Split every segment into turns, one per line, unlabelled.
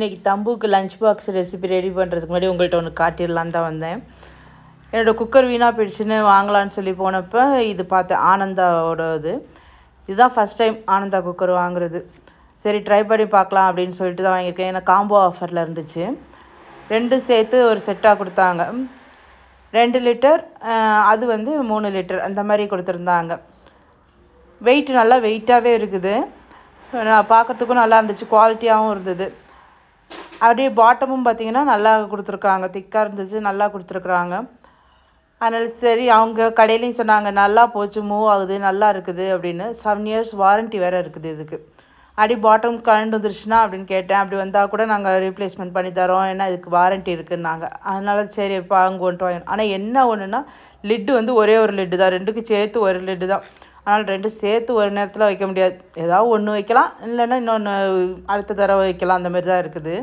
இன்றைக்கி தம்புக்கு lunch box recipe ready பண்ணுறதுக்கு முன்னாடி உங்கள்கிட்ட ஒன்று காட்டிடலான் தான் வந்தேன் என்னோடய குக்கர் வீணாக போயிடுச்சுன்னு வாங்கலான்னு சொல்லி போனப்போ இது பார்த்தேன் ஆனந்தாவோட இது இதுதான் ஃபஸ்ட் டைம் ஆனந்தா குக்கர் வாங்குறது சரி ட்ரை பண்ணி பார்க்கலாம் அப்படின்னு சொல்லிட்டு தான் வாங்கியிருக்கேன் ஏன்னா காம்போ ஆஃபரில் இருந்துச்சு ரெண்டு சேர்த்து ஒரு செட்டாக கொடுத்தாங்க ரெண்டு லிட்டர் அது வந்து மூணு லிட்டர் அந்த மாதிரி கொடுத்துருந்தாங்க வெயிட் நல்லா வெயிட்டாகவே இருக்குது பார்க்குறதுக்கும் நல்லா இருந்துச்சு குவாலிட்டியாகவும் இருந்தது அப்படியே பாட்டமும் பார்த்திங்கன்னா நல்லா கொடுத்துருக்காங்க திக்காக இருந்துச்சு நல்லா கொடுத்துருக்குறாங்க அதனால் சரி அவங்க கடையிலையும் சொன்னாங்க நல்லா போச்சு மூவ் ஆகுது நல்லா இருக்குது அப்படின்னு செவன் இயர்ஸ் வாரண்ட்டி வேறு இருக்குது இதுக்கு அடி பாட்டம் கரண்ட் வந்துருச்சுன்னா அப்படின்னு கேட்டேன் அப்படி வந்தால் கூட நாங்கள் ரீப்ளேஸ்மெண்ட் பண்ணி தரோம் ஏன்னா இதுக்கு வாரண்ட்டி இருக்குன்னாங்க அதனால் சரி இப்போ அங்கே ஒன்று வாங்கணும் ஆனால் என்ன ஒன்றுன்னா லிட்டு வந்து ஒரே ஒரு லிட்டு தான் ரெண்டுக்கும் சேர்த்து ஒரு லிட்டு தான் ஆனால் ரெண்டு சேர்த்து ஒரு நேரத்தில் வைக்க முடியாது ஏதாவது ஒன்று வைக்கலாம் இல்லைன்னா இன்னொன்று அடுத்த தடவை வைக்கலாம் அந்த மாதிரி தான் இருக்குது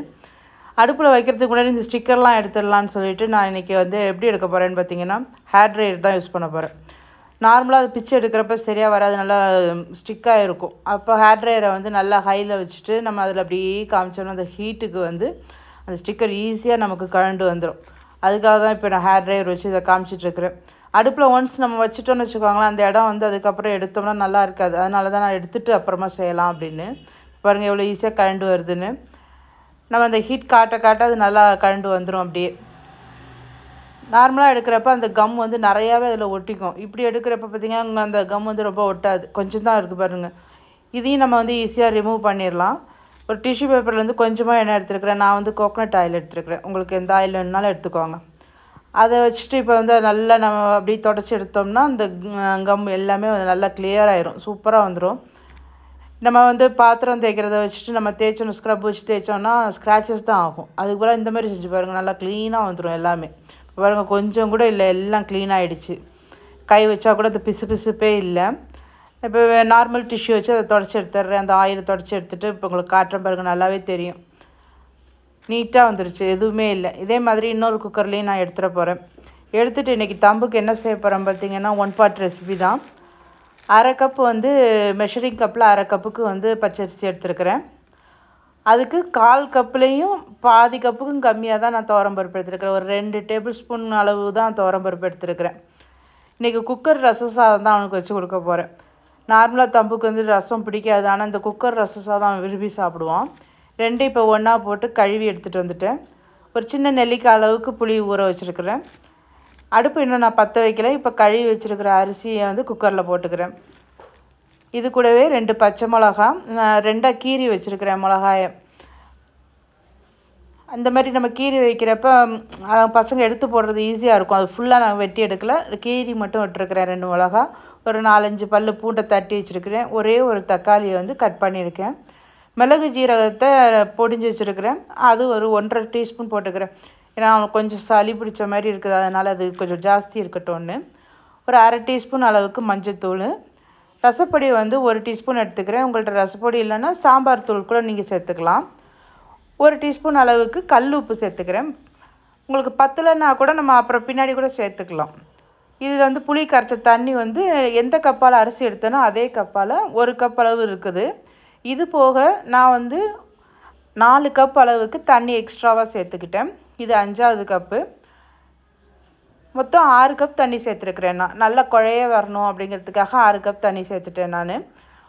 அடுப்பில் வைக்கிறதுக்கு முன்னாடி இந்த ஸ்டிக்கர்லாம் எடுத்துடலான்னு சொல்லிட்டு நான் இன்றைக்கி வந்து எப்படி எடுக்க போகிறேன்னு பார்த்தீங்கன்னா ஹேர் ட்ரையர் தான் யூஸ் பண்ண போகிறேன் நார்மலாக அது பிச்சு எடுக்கிறப்ப சரியாக வராது நல்லா ஸ்டிக்காக இருக்கும் அப்போ ஹேர் ட்ரையரை வந்து நல்லா ஹையில் வச்சுட்டு நம்ம அதில் அப்படியே காமிச்சோம்னா அந்த ஹீட்டுக்கு வந்து அந்த ஸ்டிக்கர் ஈஸியாக நமக்கு கழண்டு வந்துடும் அதுக்காக தான் இப்போ நான் ஹேர் ட்ரையர் வச்சு இதை காமிச்சிட்ருக்குறேன் அடுப்பில் ஒன்ஸ் நம்ம வச்சுட்டோன்னு வச்சுக்கோங்களேன் அந்த இடம் வந்து அதுக்கப்புறம் எடுத்தோம்னா நல்லா இருக்காது அதனால தான் நான் எடுத்துகிட்டு அப்புறமா செய்யலாம் அப்படின்னு பாருங்கள் எவ்வளோ ஈஸியாக கழண்டு வருதுன்னு நம்ம அந்த ஹீட் காட்ட காட்ட அது நல்லா கழண்டு வந்துடும் அப்படியே நார்மலாக எடுக்கிறப்ப அந்த கம் வந்து நிறையாவே அதில் ஒட்டிக்கும் இப்படி எடுக்கிறப்ப பார்த்திங்கன்னா அந்த கம் வந்து ரொம்ப ஒட்டாது கொஞ்சம் தான் இருக்குது பாருங்கள் இதையும் நம்ம வந்து ஈஸியாக ரிமூவ் பண்ணிடலாம் ஒரு டிஷ்யூ பேப்பர்லேருந்து கொஞ்சமாக எண்ணெய் எடுத்துருக்கிறேன் நான் வந்து கோகனட் ஆயில் எடுத்துருக்கிறேன் உங்களுக்கு எந்த ஆயில் வேணுனாலும் எடுத்துக்கோங்க அதை வச்சுட்டு இப்போ வந்து நல்லா நம்ம அப்படியே தொடச்சி எடுத்தோம்னா அந்த கம் எல்லாமே நல்லா கிளியர் ஆயிரும் சூப்பராக வந்துடும் நம்ம வந்து பாத்திரம் தேய்க்கிறத வச்சுட்டு நம்ம தேய்ச்சோம் ஸ்க்ரப் வச்சு தேய்ச்சோம்னா ஸ்க்ராச்சஸ் தான் ஆகும் அதுக்கு போல் இந்த மாதிரி செஞ்சு பாருங்கள் நல்லா க்ளீனாக வந்துடும் எல்லாமே பாருங்கள் கொஞ்சம் கூட இல்லை எல்லாம் க்ளீன் ஆகிடுச்சு கை வச்சா கூட அது பிசு பிசுப்பே இல்லை இப்போ நார்மல் டிஷ்யூ வச்சு அதை தொடச்சி எடுத்துட்றேன் அந்த ஆயில் தொடச்சி எடுத்துகிட்டு இப்போ உங்களுக்கு காட்டுற பாருங்கள் நல்லாவே தெரியும் நீட்டாக வந்துருச்சு எதுவுமே இல்லை இதே மாதிரி இன்னொரு குக்கர்லேயும் நான் எடுத்துகிட்டு போகிறேன் எடுத்துகிட்டு இன்றைக்கி தம்புக்கு என்ன செய்ய போகிறேன் பார்த்திங்கன்னா ஒன் பார்ட் ரெசிபி தான் அரை கப் வந்து மெஷரிங் கப்பில் அரை கப்புக்கு வந்து பச்சரிசி எடுத்துருக்கிறேன் அதுக்கு கால் கப்புலேயும் பாதி கப்புக்கும் கம்மியாக தான் நான் பருப்பு எடுத்துருக்கிறேன் ஒரு ரெண்டு டேபிள் ஸ்பூன் அளவு தான் பருப்பு எடுத்துருக்கிறேன் இன்றைக்கி குக்கர் ரச சாதம் தான் அவனுக்கு வச்சு கொடுக்க போகிறேன் நார்மலாக தம்புக்கு வந்து ரசம் பிடிக்காது ஆனால் இந்த குக்கர் ரச சாதம் அவன் விரும்பி சாப்பிடுவான் ரெண்டு இப்போ ஒன்றா போட்டு கழுவி எடுத்துகிட்டு வந்துட்டேன் ஒரு சின்ன நெல்லிக்காய் அளவுக்கு புளி ஊற வச்சுருக்கிறேன் அடுப்பு இன்னும் நான் பற்ற வைக்கல இப்போ கழுவி வச்சுருக்கிற அரிசியை வந்து குக்கரில் போட்டுக்கிறேன் இது கூடவே ரெண்டு பச்சை மிளகா நான் ரெண்டாக கீரி வச்சுருக்கிறேன் மிளகாயை அந்த மாதிரி நம்ம கீரி வைக்கிறப்ப பசங்க எடுத்து போடுறது ஈஸியாக இருக்கும் அது ஃபுல்லாக நான் வெட்டி எடுக்கல கீரி மட்டும் விட்டுருக்குறேன் ரெண்டு மிளகா ஒரு நாலஞ்சு பல் பூண்டை தட்டி வச்சுருக்கிறேன் ஒரே ஒரு தக்காளியை வந்து கட் பண்ணியிருக்கேன் மிளகு ஜீரகத்தை பொடிஞ்சு வச்சுருக்கிறேன் அது ஒரு ஒன்றரை டீஸ்பூன் போட்டுக்கிறேன் ஏன்னா கொஞ்சம் சளி பிடிச்ச மாதிரி இருக்குது அதனால் அது கொஞ்சம் ஜாஸ்தி இருக்கட்டும்னு ஒரு அரை டீஸ்பூன் அளவுக்கு மஞ்சத்தூள் ரசப்பொடி வந்து ஒரு டீஸ்பூன் எடுத்துக்கிறேன் உங்கள்கிட்ட ரசப்பொடி இல்லைன்னா சாம்பார் தூள் கூட நீங்கள் சேர்த்துக்கலாம் ஒரு டீஸ்பூன் அளவுக்கு கல் உப்பு சேர்த்துக்கிறேன் உங்களுக்கு பத்தலைன்னா கூட நம்ம அப்புறம் பின்னாடி கூட சேர்த்துக்கலாம் இதில் வந்து புளி கரைச்ச தண்ணி வந்து எந்த கப்பால் அரிசி எடுத்தேனோ அதே கப்பால் ஒரு கப் அளவு இருக்குது இது போக நான் வந்து நாலு கப் அளவுக்கு தண்ணி எக்ஸ்ட்ராவாக சேர்த்துக்கிட்டேன் இது அஞ்சாவது கப்பு மொத்தம் ஆறு கப் தண்ணி சேர்த்துருக்குறேன் நான் நல்லா குழைய வரணும் அப்படிங்கிறதுக்காக ஆறு கப் தண்ணி சேர்த்துட்டேன் நான்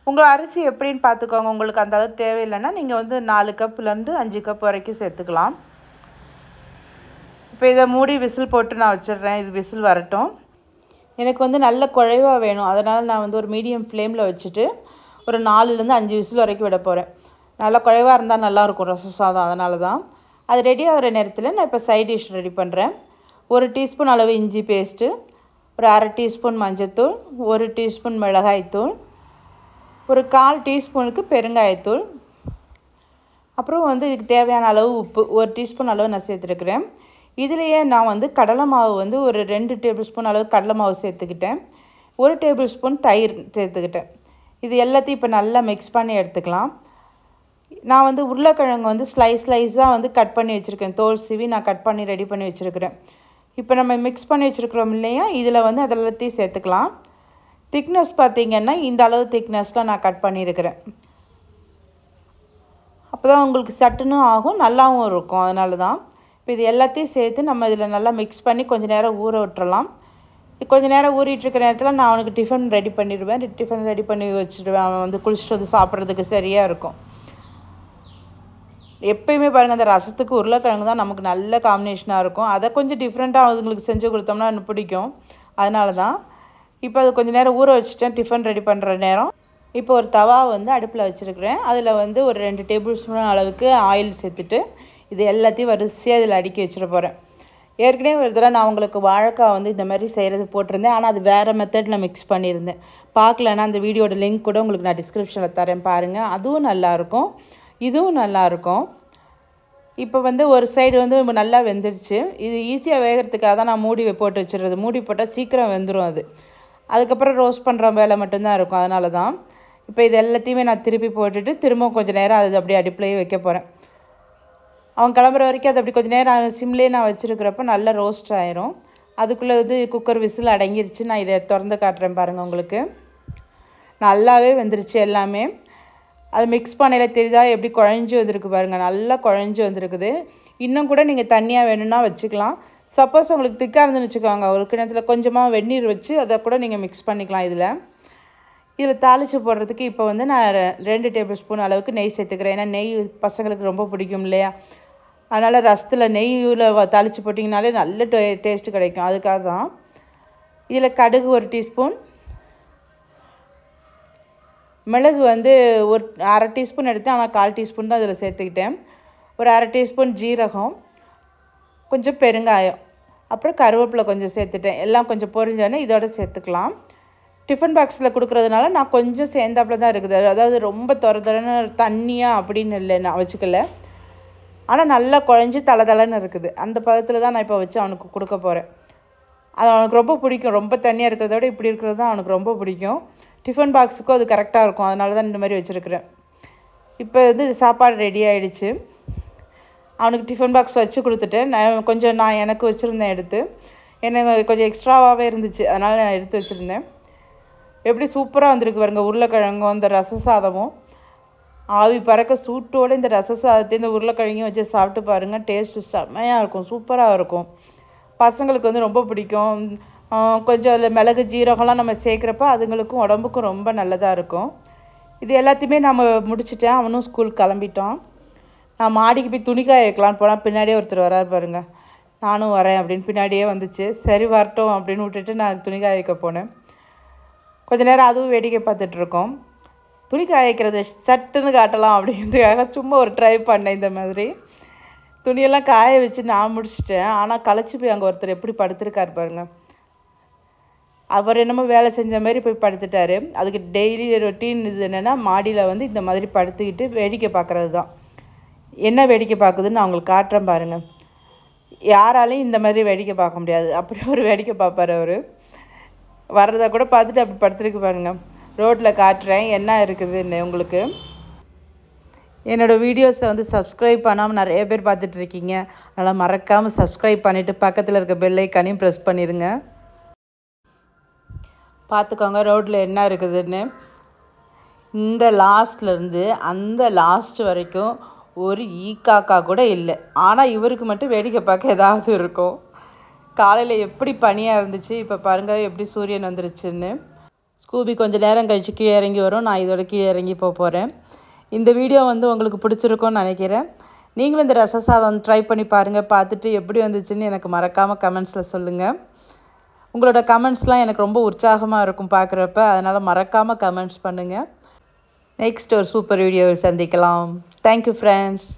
உங்கள் அரிசி எப்படின்னு பார்த்துக்கோங்க உங்களுக்கு அந்த அளவு தேவையில்லைன்னா நீங்கள் வந்து நாலு கப்லேருந்து அஞ்சு கப் வரைக்கும் சேர்த்துக்கலாம் இப்போ இதை மூடி விசில் போட்டு நான் வச்சிடுறேன் இது விசில் வரட்டும் எனக்கு வந்து நல்ல குழைவாக வேணும் அதனால் நான் வந்து ஒரு மீடியம் ஃப்ளேமில் வச்சுட்டு ஒரு நாலுலேருந்து அஞ்சு விசில் வரைக்கும் விட போகிறேன் நல்ல குழைவாக இருந்தால் நல்லாயிருக்கும் ரச சாதம் அதனால தான் அது ரெடி ஆகிற நேரத்தில் நான் இப்போ சைட் டிஷ் ரெடி பண்ணுறேன் ஒரு டீஸ்பூன் அளவு இஞ்சி பேஸ்ட்டு ஒரு அரை டீஸ்பூன் மஞ்சத்தூள் ஒரு டீஸ்பூன் மிளகாய்த்தூள் ஒரு கால் டீஸ்பூனுக்கு பெருங்காயத்தூள் அப்புறம் வந்து இதுக்கு தேவையான அளவு உப்பு ஒரு டீஸ்பூன் அளவு நான் சேர்த்துருக்குறேன் இதுலேயே நான் வந்து கடலை மாவு வந்து ஒரு ரெண்டு டேபிள் ஸ்பூன் அளவு கடலை மாவு சேர்த்துக்கிட்டேன் ஒரு டேபிள் ஸ்பூன் தயிர் சேர்த்துக்கிட்டேன் இது எல்லாத்தையும் இப்போ நல்லா மிக்ஸ் பண்ணி எடுத்துக்கலாம் நான் வந்து உருளைக்கிழங்கு வந்து ஸ்லைஸ் ஸ்லைஸாக வந்து கட் பண்ணி வச்சுருக்கேன் தோல் சிவி நான் கட் பண்ணி ரெடி பண்ணி வச்சுருக்கிறேன் இப்போ நம்ம மிக்ஸ் பண்ணி வச்சுருக்கிறோம் இல்லையா இதில் வந்து அதெல்லாத்தையும் சேர்த்துக்கலாம் திக்னஸ் பார்த்திங்கன்னா இந்த அளவு திக்னஸில் நான் கட் பண்ணியிருக்கிறேன் அப்போ தான் உங்களுக்கு சட்டுன்னு ஆகும் நல்லாவும் இருக்கும் அதனால தான் இப்போ இது எல்லாத்தையும் சேர்த்து நம்ம இதில் நல்லா மிக்ஸ் பண்ணி கொஞ்சம் நேரம் ஊற விட்டுறலாம் கொஞ்சம் நேரம் ஊறிட்டுருக்கிற நேரத்தில் நான் அவனுக்கு டிஃபன் ரெடி பண்ணிடுவேன் டிஃபன் ரெடி பண்ணி வச்சுடுவேன் அவன் வந்து குளிச்சுட்டு வந்து சாப்பிட்றதுக்கு சரியாக இருக்கும் எப்பயுமே பாருங்கள் அந்த ரசத்துக்கு உருளைக்கிழங்கு தான் நமக்கு நல்ல காம்பினேஷனாக இருக்கும் அதை கொஞ்சம் டிஃப்ரெண்ட்டாக அதுங்களுக்கு செஞ்சு கொடுத்தோம்னா எனக்கு பிடிக்கும் அதனால தான் இப்போ அது கொஞ்சம் நேரம் ஊற வச்சுட்டேன் டிஃபன் ரெடி பண்ணுற நேரம் இப்போ ஒரு தவா வந்து அடுப்பில் வச்சுருக்கிறேன் அதில் வந்து ஒரு ரெண்டு டேபிள் ஸ்பூன் அளவுக்கு ஆயில் சேர்த்துட்டு இது எல்லாத்தையும் வரிசையாக இதில் அடுக்கி வச்சுட்டு போகிறேன் ஏற்கனவே ஒரு தடவை நான் உங்களுக்கு வாழைக்காய் வந்து இந்த மாதிரி செய்கிறது போட்டிருந்தேன் ஆனால் அது வேறு மெத்தடில் மிக்ஸ் பண்ணியிருந்தேன் பார்க்கலன்னா அந்த வீடியோட லிங்க் கூட உங்களுக்கு நான் டிஸ்கிரிப்ஷனில் தரேன் பாருங்கள் அதுவும் நல்லாயிருக்கும் இதுவும் நல்லாயிருக்கும் இப்போ வந்து ஒரு சைடு வந்து நல்லா வெந்துருச்சு இது ஈஸியாக வேகிறதுக்காக தான் நான் மூடி போட்டு வச்சுருது மூடி போட்டால் சீக்கிரம் வெந்துடும் அது அதுக்கப்புறம் ரோஸ்ட் பண்ணுற வேலை மட்டும்தான் இருக்கும் அதனால தான் இப்போ இது எல்லாத்தையுமே நான் திருப்பி போட்டுட்டு திரும்ப கொஞ்சம் நேரம் அது அப்படியே அடிப்பிலையே வைக்க போகிறேன் அவன் கிளம்புற வரைக்கும் அது அப்படி கொஞ்சம் நேரம் சிம்லேயே நான் வச்சுருக்கிறப்ப நல்லா ரோஸ்ட் ஆயிரும் அதுக்குள்ளே வந்து குக்கர் விசில் அடங்கிருச்சு நான் இதை திறந்து காட்டுறேன் பாருங்கள் உங்களுக்கு நல்லாவே வெந்துருச்சு எல்லாமே அது மிக்ஸ் பண்ணையில் தெரியுதா எப்படி குழஞ்சி வந்திருக்கு பாருங்கள் நல்லா குழஞ்சி வந்திருக்குது இன்னும் கூட நீங்கள் தண்ணியாக வேணும்னா வச்சுக்கலாம் சப்போஸ் உங்களுக்கு திக்காக இருந்துன்னு வச்சுக்கோங்க ஒரு கிணத்துல கொஞ்சமாக வெந்நீர் வச்சு அதை கூட நீங்கள் மிக்ஸ் பண்ணிக்கலாம் இதில் இதில் தாளித்து போடுறதுக்கு இப்போ வந்து நான் ரெண்டு டேபிள் ஸ்பூன் அளவுக்கு நெய் சேர்த்துக்கிறேன் ஏன்னா நெய் பசங்களுக்கு ரொம்ப பிடிக்கும் இல்லையா அதனால் ரசத்தில் நெய்யில் தாளித்து போட்டிங்கனாலே நல்ல டே டேஸ்ட்டு கிடைக்கும் அதுக்காக தான் இதில் கடுகு ஒரு டீஸ்பூன் மிளகு வந்து ஒரு அரை டீஸ்பூன் எடுத்தேன் ஆனால் கால் டீஸ்பூன் தான் அதில் சேர்த்துக்கிட்டேன் ஒரு அரை டீஸ்பூன் ஜீரகம் கொஞ்சம் பெருங்காயம் அப்புறம் கருவேப்பிலை கொஞ்சம் சேர்த்துட்டேன் எல்லாம் கொஞ்சம் பொறிஞ்சோடனே இதோட சேர்த்துக்கலாம் டிஃபன் பாக்ஸில் கொடுக்குறதுனால நான் கொஞ்சம் சேர்ந்தாப்பில் தான் இருக்குது அதாவது ரொம்ப துற தண்ணியாக அப்படின்னு இல்லை நான் வச்சுக்கல ஆனால் நல்லா குழஞ்சி தலை தலைன்னு இருக்குது அந்த பதத்தில் தான் நான் இப்போ வச்சு அவனுக்கு கொடுக்க போகிறேன் அது அவனுக்கு ரொம்ப பிடிக்கும் ரொம்ப தண்ணியாக இருக்கிறத விட இப்படி இருக்கிறது தான் அவனுக்கு ரொம்ப பிடிக்கும் டிஃபன் பாக்ஸுக்கும் அது கரெக்டாக இருக்கும் அதனால தான் இந்த மாதிரி வச்சுருக்குறேன் இப்போ வந்து சாப்பாடு ரெடி ஆகிடுச்சு அவனுக்கு டிஃபன் பாக்ஸ் வச்சு கொடுத்துட்டேன் நான் கொஞ்சம் நான் எனக்கு வச்சுருந்தேன் எடுத்து எனக்கு கொஞ்சம் எக்ஸ்ட்ராவாகவே இருந்துச்சு அதனால் நான் எடுத்து வச்சுருந்தேன் எப்படி சூப்பராக வந்திருக்கு பாருங்கள் உருளைக்கிழங்கும் அந்த ரச சாதமும் ஆவி பறக்க சூட்டோடு இந்த ரச சாதத்தை இந்த உருளைக்கிழங்கையும் வச்சு சாப்பிட்டு பாருங்கள் டேஸ்ட்டு செம்மையாக இருக்கும் சூப்பராக இருக்கும் பசங்களுக்கு வந்து ரொம்ப பிடிக்கும் கொஞ்சம் அதில் மிளகு ஜீரகம்லாம் நம்ம சேர்க்குறப்ப அதுங்களுக்கும் உடம்புக்கும் ரொம்ப நல்லதாக இருக்கும் இது எல்லாத்தையுமே நம்ம முடிச்சுட்டேன் அவனும் ஸ்கூலுக்கு கிளம்பிட்டோம் நான் மாடிக்கு போய் துணி காய வைக்கலான்னு போனால் பின்னாடியே ஒருத்தர் வரார் பாருங்கள் நானும் வரேன் அப்படின்னு பின்னாடியே வந்துச்சு சரி வரட்டும் அப்படின்னு விட்டுட்டு நான் துணி காய வைக்க போனேன் கொஞ்ச நேரம் அதுவும் வேடிக்கை பார்த்துட்ருக்கோம் துணி காய வைக்கிறது சட்டுன்னு காட்டலாம் அப்படின்றதுக்காக சும்மா ஒரு ட்ரை பண்ணேன் இந்த மாதிரி துணியெல்லாம் காய வச்சு நான் முடிச்சிட்டேன் ஆனால் களைச்சி போய் அங்கே ஒருத்தர் எப்படி படுத்திருக்கார் பாருங்கள் அவர் என்னமோ வேலை செஞ்ச மாதிரி போய் படுத்துட்டார் அதுக்கு டெய்லி ரொட்டீன் இது என்னென்னா மாடியில் வந்து இந்த மாதிரி படுத்துக்கிட்டு வேடிக்கை பார்க்குறது தான் என்ன வேடிக்கை பார்க்குதுன்னு அவங்களுக்கு காட்டுறேன் பாருங்கள் யாராலையும் இந்த மாதிரி வேடிக்கை பார்க்க முடியாது அப்படி ஒரு வேடிக்கை பார்ப்பார் அவர் வர்றதை கூட பார்த்துட்டு அப்படி படுத்துருக்கு பாருங்கள் ரோட்டில் காட்டுறேன் என்ன இருக்குதுன்னு உங்களுக்கு என்னோடய வீடியோஸை வந்து சப்ஸ்கிரைப் பண்ணாமல் நிறைய பேர் பார்த்துட்ருக்கீங்க அதனால் மறக்காமல் சப்ஸ்கிரைப் பண்ணிவிட்டு பக்கத்தில் இருக்க பெல்லைக்கானையும் ப்ரெஸ் பண்ணிடுங்க பார்த்துக்கோங்க ரோட்டில் என்ன இருக்குதுன்னு இந்த லாஸ்ட்லேருந்து அந்த லாஸ்ட் வரைக்கும் ஒரு ஈ காக்கா கூட இல்லை ஆனால் இவருக்கு மட்டும் வேடிக்கை பார்க்க ஏதாவது இருக்கும் காலையில் எப்படி பனியாக இருந்துச்சு இப்போ பாருங்கள் எப்படி சூரியன் வந்துருச்சுன்னு ஸ்கூபி கொஞ்சம் நேரம் கழித்து கீழே இறங்கி வரும் நான் இதோட கீழே இறங்கி போக போகிறேன் இந்த வீடியோ வந்து உங்களுக்கு பிடிச்சிருக்கோன்னு நினைக்கிறேன் நீங்களும் இந்த ரசசாதம் ட்ரை பண்ணி பாருங்கள் பார்த்துட்டு எப்படி வந்துச்சுன்னு எனக்கு மறக்காமல் கமெண்ட்ஸில் சொல்லுங்கள் உங்களோட கமெண்ட்ஸ்லாம் எனக்கு ரொம்ப உற்சாகமாக இருக்கும் பார்க்குறப்ப அதனால் மறக்காமல் கமெண்ட்ஸ் பண்ணுங்கள் நெக்ஸ்ட் ஒரு சூப்பர் வீடியோவில் சந்திக்கலாம் தேங்க்யூ ஃப்ரெண்ட்ஸ்